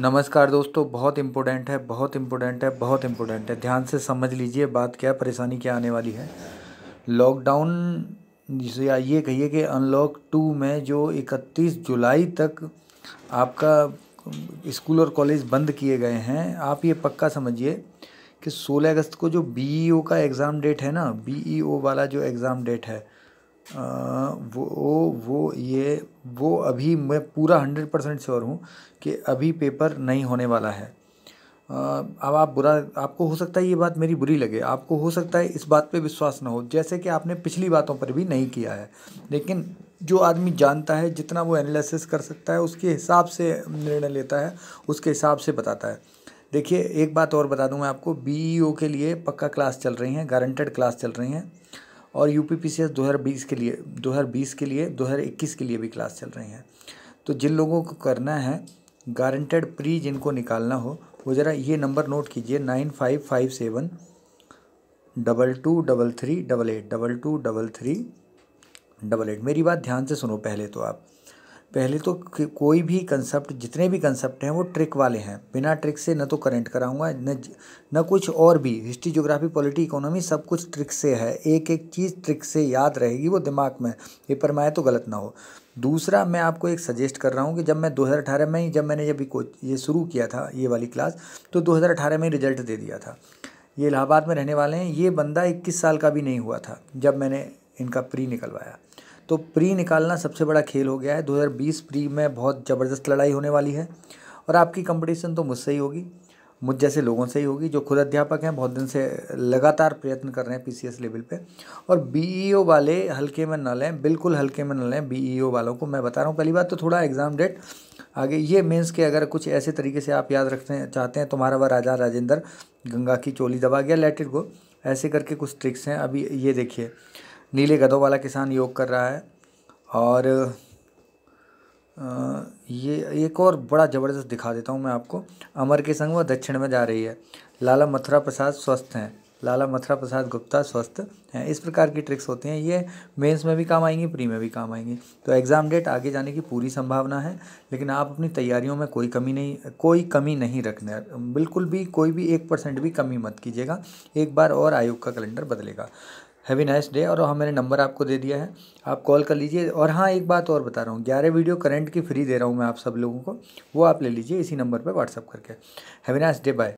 नमस्कार दोस्तों बहुत इम्पोर्टेंट है बहुत इम्पोर्टेंट है बहुत इम्पोर्टेंट है ध्यान से समझ लीजिए बात क्या परेशानी क्या आने वाली है लॉकडाउन जिसे ये कहिए कि अनलॉक टू में जो 31 जुलाई तक आपका स्कूल और कॉलेज बंद किए गए हैं आप ये पक्का समझिए कि 16 अगस्त को जो बीईओ e का एग्ज़ाम डेट है ना बीईओ e वाला जो एग्ज़ाम डेट है वो वो ये वो अभी मैं पूरा हंड्रेड परसेंट श्योर हूँ कि अभी पेपर नहीं होने वाला है अब आप बुरा आपको हो सकता है ये बात मेरी बुरी लगे आपको हो सकता है इस बात पे विश्वास ना हो जैसे कि आपने पिछली बातों पर भी नहीं किया है लेकिन जो आदमी जानता है जितना वो एनालिसिस कर सकता है उसके हिसाब से निर्णय लेता है उसके हिसाब से बताता है देखिए एक बात और बता दूँ मैं आपको बी e के लिए पक्का क्लास चल रही हैं गारंटेड क्लास चल रही हैं और U P P C S दो हज़ार बीस के लिए दो हज़ार बीस के लिए दो हज़ार इक्कीस के लिए भी क्लास चल रही हैं तो जिन लोगों को करना है गारंटेड प्री जिनको निकालना हो वो ज़रा ये नंबर नोट कीजिए nine five five seven double two double three double eight double two double three double eight मेरी बात ध्यान से सुनो पहले तो आप पहले तो कोई भी कंसेप्ट जितने भी कंसेप्ट हैं वो ट्रिक वाले हैं बिना ट्रिक से न तो करंट कराऊंगा न न कुछ और भी हिस्ट्री ज्योग्राफी पॉलिटी इकोनॉमी सब कुछ ट्रिक से है एक एक चीज़ ट्रिक से याद रहेगी वो दिमाग में पेपर में आए तो गलत ना हो दूसरा मैं आपको एक सजेस्ट कर रहा हूँ कि जब मैं 2018 में ही जब मैंने जब ये शुरू किया था ये वाली क्लास तो 2018 में रिजल्ट दे दिया था ये इलाहाबाद में रहने वाले हैं ये बंदा इक्कीस साल का भी नहीं हुआ था जब मैंने इनका प्री निकलवाया तो प्री निकालना सबसे बड़ा खेल हो गया है 2020 प्री में बहुत ज़बरदस्त लड़ाई होने वाली है और आपकी कंपटीशन तो मुझसे ही होगी मुझ जैसे लोगों से ही होगी जो खुद अध्यापक हैं बहुत दिन से लगातार प्रयत्न कर रहे हैं पी लेवल पर और बी e वाले हल्के में न लें बिल्कुल हल्के में न लें बी वालों को मैं बता रहा हूँ पहली बात तो थोड़ा एग्ज़ाम डेट आगे ये मेंस के अगर कुछ ऐसे तरीके से आप याद रखना चाहते हैं तुम्हारा वह राजा राजेंद्र गंगा की चोली दबा गया लेटेड को गो ऐसे करके कुछ ट्रिक्स हैं अभी ये देखिए नीले गधों वाला किसान योग कर रहा है और ये एक और बड़ा ज़बरदस्त दिखा देता हूँ मैं आपको अमर के संग वह दक्षिण में जा रही है लाला मथुरा प्रसाद स्वस्थ हैं लाला मथुरा प्रसाद गुप्ता स्वस्थ हैं इस प्रकार की ट्रिक्स होती हैं ये मेंस में भी काम आएंगी प्री में भी काम आएंगी तो एग्ज़ाम डेट आगे जाने की पूरी संभावना है लेकिन आप अपनी तैयारियों में कोई कमी नहीं कोई कमी नहीं रखने बिल्कुल भी कोई भी एक परसेंट भी कमी मत कीजिएगा एक बार और आयोग का कैलेंडर बदलेगा हैवी नाइस डे और हाँ मैंने नंबर आपको दे दिया है आप कॉल कर लीजिए और हाँ एक बात और बता रहा हूँ ग्यारह वीडियो करंट की फ्री दे रहा हूँ मैं आप सब लोगों को वो आप ले लीजिए इसी नंबर पर व्हाट्सअप करके हैवी नाइस डे बाय